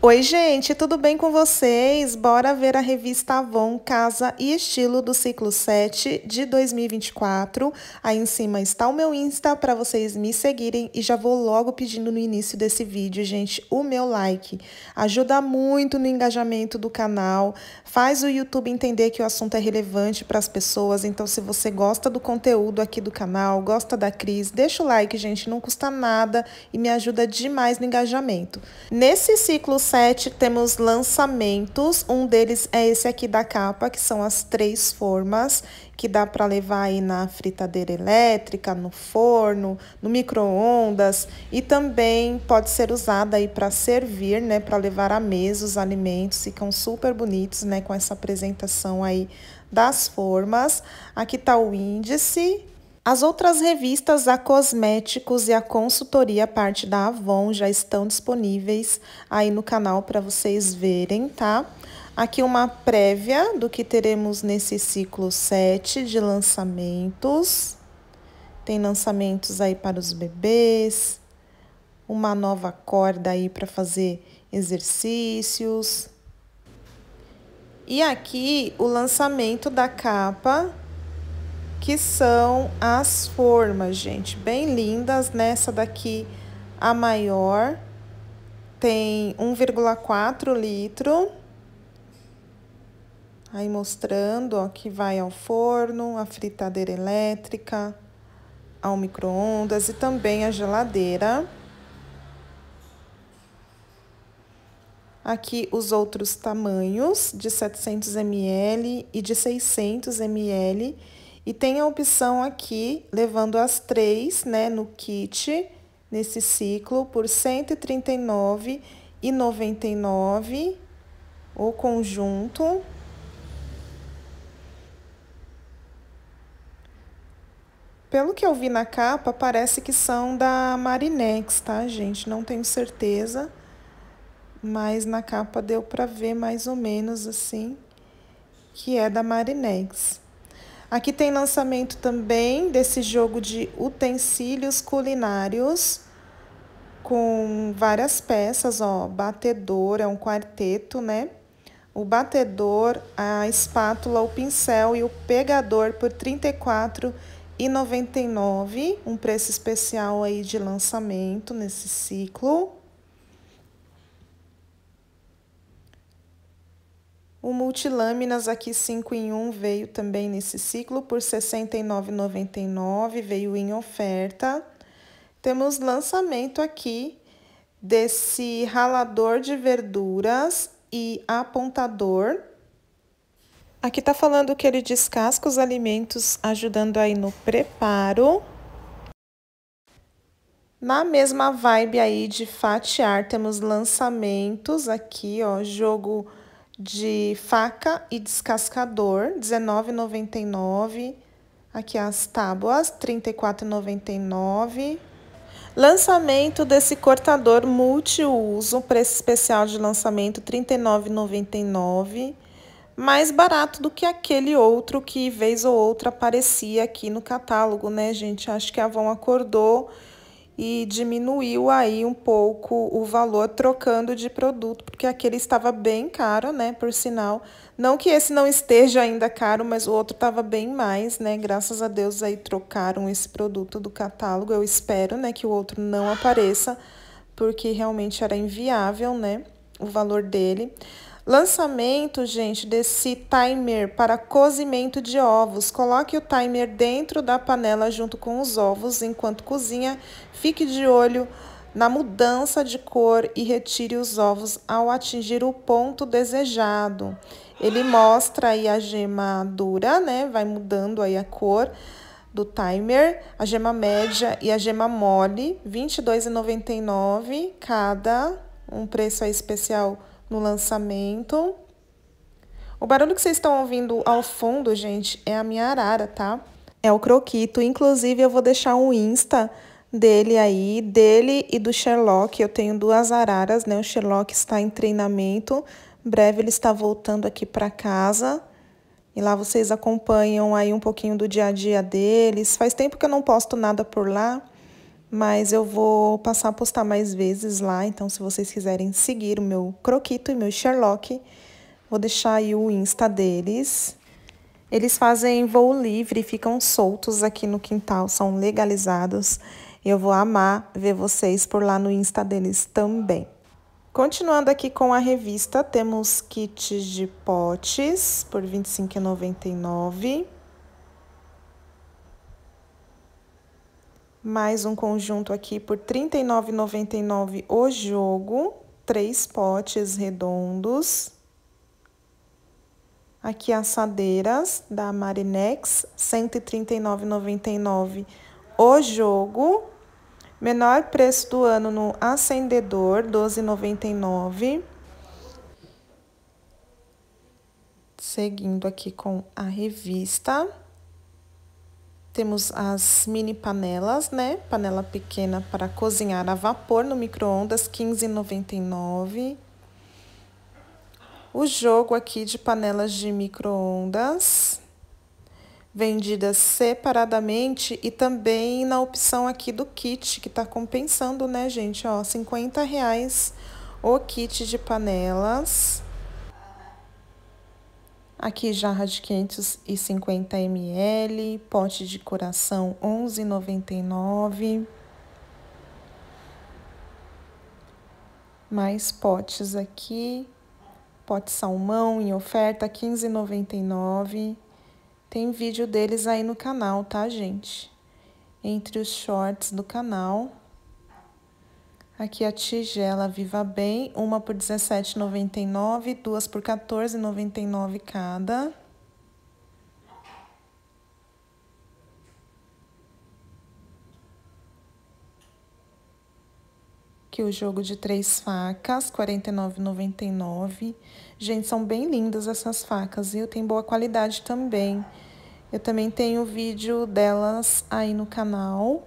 Oi, gente, tudo bem com vocês? Bora ver a revista Avon Casa e Estilo do ciclo 7 de 2024. Aí em cima está o meu Insta para vocês me seguirem e já vou logo pedindo no início desse vídeo, gente, o meu like. Ajuda muito no engajamento do canal, faz o YouTube entender que o assunto é relevante para as pessoas. Então, se você gosta do conteúdo aqui do canal, gosta da Cris, deixa o like, gente, não custa nada e me ajuda demais no engajamento. Nesse ciclo 7 temos lançamentos, um deles é esse aqui da capa, que são as três formas, que dá para levar aí na fritadeira elétrica, no forno, no micro-ondas, e também pode ser usada aí para servir, né, para levar à mesa os alimentos, ficam super bonitos, né, com essa apresentação aí das formas. Aqui tá o índice, as outras revistas, a Cosméticos e a Consultoria, parte da Avon, já estão disponíveis aí no canal para vocês verem, tá? Aqui uma prévia do que teremos nesse ciclo 7 de lançamentos. Tem lançamentos aí para os bebês, uma nova corda aí para fazer exercícios. E aqui o lançamento da capa que são as formas, gente, bem lindas. Nessa daqui, a maior, tem 1,4 litro. Aí mostrando, ó, que vai ao forno, a fritadeira elétrica, ao micro-ondas e também a geladeira. Aqui os outros tamanhos, de 700 ml e de 600 ml. E tem a opção aqui, levando as três, né, no kit, nesse ciclo, por R$ 139,99 o conjunto. Pelo que eu vi na capa, parece que são da Marinex, tá, gente? Não tenho certeza, mas na capa deu para ver mais ou menos assim que é da Marinex. Aqui tem lançamento também desse jogo de utensílios culinários com várias peças, ó, batedor, é um quarteto, né? O batedor, a espátula, o pincel e o pegador por R$ 34,99, um preço especial aí de lançamento nesse ciclo. O Multilâminas aqui 5 em 1 veio também nesse ciclo por R$ 69,99, veio em oferta. Temos lançamento aqui desse ralador de verduras e apontador. Aqui tá falando que ele descasca os alimentos, ajudando aí no preparo. Na mesma vibe aí de fatiar, temos lançamentos aqui, ó, jogo de faca e descascador, R$19,99. Aqui é as tábuas, R$34,99. Lançamento desse cortador multiuso, preço especial de lançamento R$39,99. Mais barato do que aquele outro que vez ou outra aparecia aqui no catálogo, né, gente? Acho que a Avon acordou e diminuiu aí um pouco o valor trocando de produto, porque aquele estava bem caro, né, por sinal. Não que esse não esteja ainda caro, mas o outro estava bem mais, né? Graças a Deus aí trocaram esse produto do catálogo. Eu espero, né, que o outro não apareça, porque realmente era inviável, né, o valor dele. Lançamento, gente, desse timer para cozimento de ovos. Coloque o timer dentro da panela junto com os ovos enquanto cozinha. Fique de olho na mudança de cor e retire os ovos ao atingir o ponto desejado. Ele mostra aí a gema dura, né? Vai mudando aí a cor do timer, a gema média e a gema mole, R$ 22,99 cada, um preço aí especial no lançamento. O barulho que vocês estão ouvindo ao fundo, gente, é a minha arara, tá? É o Croquito. Inclusive, eu vou deixar um Insta dele aí, dele e do Sherlock. Eu tenho duas araras, né? O Sherlock está em treinamento. Em breve ele está voltando aqui para casa. E lá vocês acompanham aí um pouquinho do dia a dia deles. Faz tempo que eu não posto nada por lá mas eu vou passar a postar mais vezes lá, então se vocês quiserem seguir o meu Croquito e meu Sherlock, vou deixar aí o Insta deles. Eles fazem voo livre, ficam soltos aqui no quintal, são legalizados. Eu vou amar ver vocês por lá no Insta deles também. Continuando aqui com a revista, temos kits de potes por R$ 25,99. mais um conjunto aqui por R$ 39,99 o jogo, três potes redondos. Aqui assadeiras da Marinex, R$ 139,99 o jogo. Menor preço do ano no acendedor, R$ 12,99. Seguindo aqui com a revista. Temos as mini panelas, né? Panela pequena para cozinhar a vapor no micro-ondas, R$ 15,99. O jogo aqui de panelas de micro-ondas, vendidas separadamente e também na opção aqui do kit, que tá compensando, né, gente? Ó, R$ 50,00 o kit de panelas. Aqui jarra de 550 ml, pote de coração 11,99. Mais potes aqui, pote salmão em oferta 15,99. Tem vídeo deles aí no canal, tá, gente? Entre os shorts do canal. Aqui a tigela Viva Bem, uma por R$17,99, duas por R$14,99 cada. Aqui o jogo de três facas, R$ 49,99. Gente, são bem lindas essas facas, viu? Tem boa qualidade também. Eu também tenho vídeo delas aí no canal.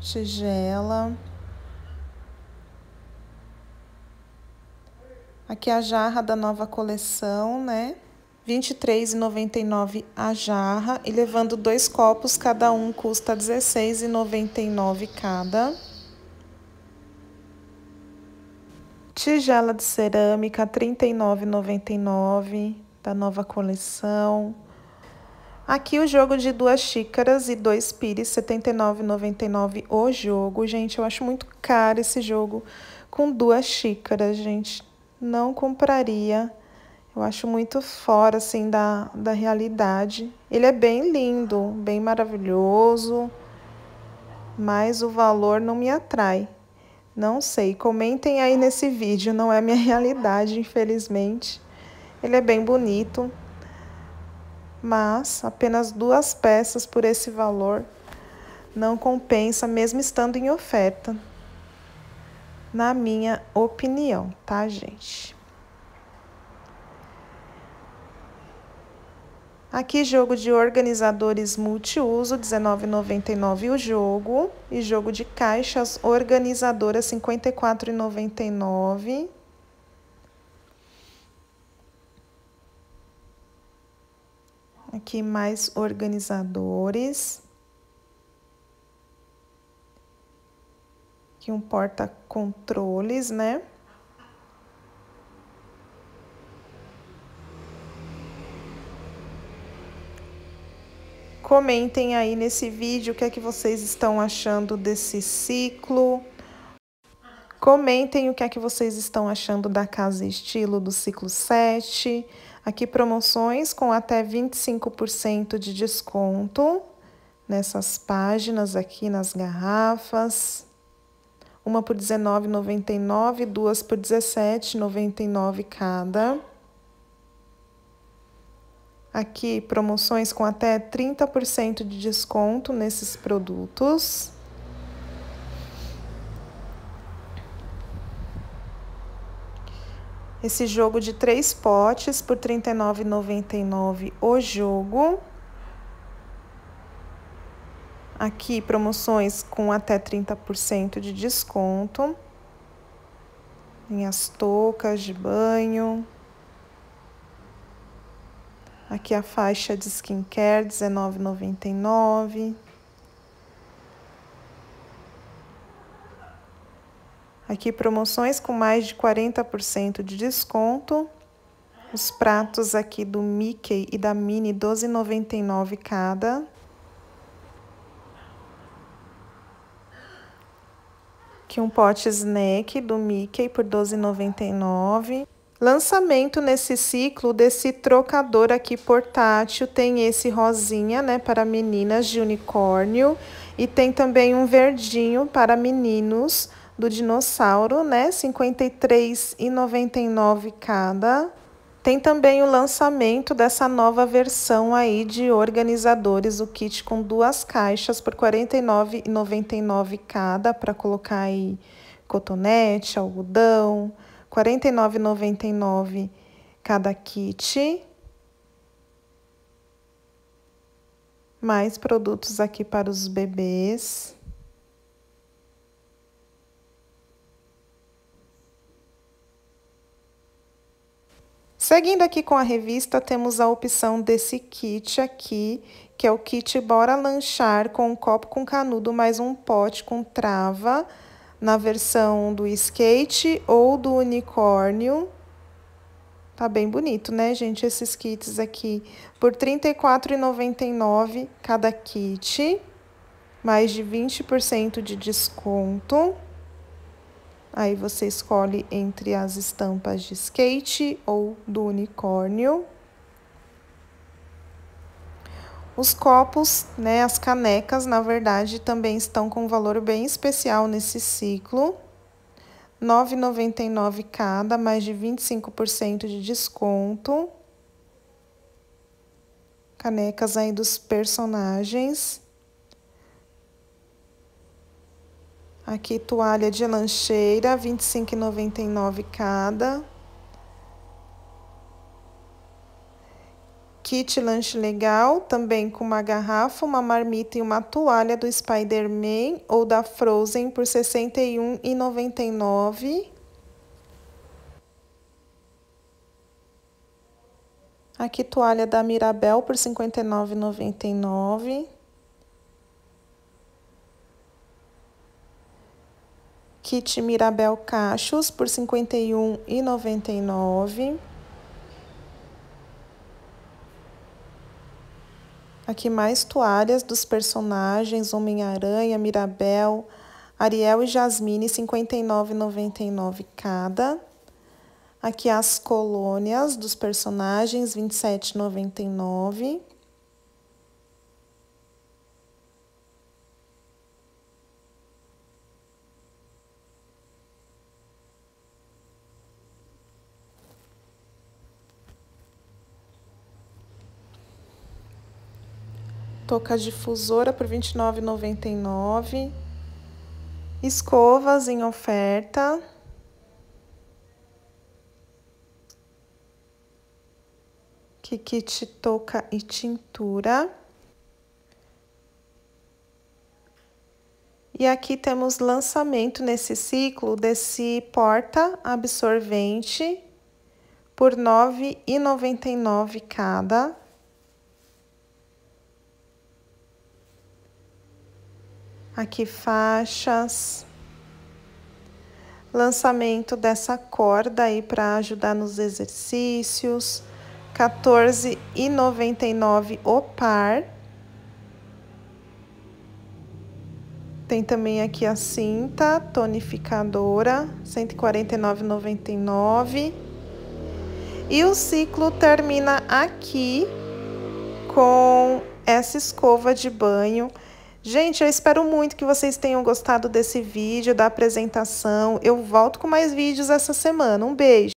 tigela. Aqui é a jarra da nova coleção, né? R$ 23,99 a jarra. E levando dois copos, cada um custa R$ 16,99 cada. Tigela de cerâmica, R$ 39,99 da nova coleção. Aqui o jogo de duas xícaras e dois pires, R$ 79,99 o jogo. Gente, eu acho muito caro esse jogo com duas xícaras, gente. Não compraria. Eu acho muito fora, assim, da, da realidade. Ele é bem lindo, bem maravilhoso, mas o valor não me atrai. Não sei, comentem aí nesse vídeo, não é minha realidade, infelizmente. Ele é bem bonito, mas apenas duas peças por esse valor não compensa, mesmo estando em oferta, na minha opinião, tá, gente? Aqui jogo de organizadores multiuso, R$19,99 o jogo. E jogo de caixas organizadoras, R$54,99. Aqui mais organizadores. Aqui um porta-controles, né? Comentem aí nesse vídeo o que é que vocês estão achando desse ciclo. Comentem o que é que vocês estão achando da Casa Estilo do ciclo 7. Aqui promoções com até 25% de desconto nessas páginas aqui nas garrafas. Uma por R$19,99, duas por R$17,99 cada. Aqui promoções com até 30% de desconto nesses produtos. Esse jogo de três potes por R$ 39,99 o jogo. Aqui promoções com até 30% de desconto. Minhas toucas de banho. Aqui a faixa de skincare R$19,99. Aqui promoções com mais de 40% de desconto. Os pratos aqui do Mickey e da Minnie 12,99 cada. Aqui um pote snack do Mickey por 12,99. Lançamento nesse ciclo desse trocador aqui portátil, tem esse rosinha, né, para meninas de unicórnio e tem também um verdinho para meninos do dinossauro, né? R$ 53,99 cada. Tem também o lançamento dessa nova versão aí de organizadores, o kit com duas caixas por R$ 49,99 cada para colocar aí cotonete, algodão, R$ 49,99 cada kit. Mais produtos aqui para os bebês. Seguindo aqui com a revista, temos a opção desse kit aqui, que é o kit Bora Lanchar, com um copo com canudo, mais um pote com trava, na versão do skate ou do unicórnio. Tá bem bonito, né, gente? Esses kits aqui por R$ 34,99 cada kit, mais de 20% de desconto. Aí você escolhe entre as estampas de skate ou do unicórnio. Os copos, né, as canecas, na verdade, também estão com um valor bem especial nesse ciclo. R$ 9,99 cada, mais de 25% de desconto. Canecas aí dos personagens. Aqui toalha de lancheira, R$ 25,99 cada. Kit lanche legal, também com uma garrafa, uma marmita e uma toalha do Spider-Man ou da Frozen por R$ 61,99. Aqui toalha da Mirabel por R$ 59,99. kit Mirabel Cachos por R$ 51,99. Aqui mais toalhas dos personagens Homem-Aranha, Mirabel, Ariel e Jasmine, R$ 59,99 cada. Aqui as colônias dos personagens, R$ 27,99. Toca difusora por R$ 29,99. Escovas em oferta. Kikit toca e tintura. E aqui temos lançamento nesse ciclo desse porta absorvente por R$ 9,99 cada. aqui faixas, lançamento dessa corda aí para ajudar nos exercícios, 14,99 o par. Tem também aqui a cinta tonificadora, 149,99. E o ciclo termina aqui com essa escova de banho Gente, eu espero muito que vocês tenham gostado desse vídeo, da apresentação. Eu volto com mais vídeos essa semana. Um beijo!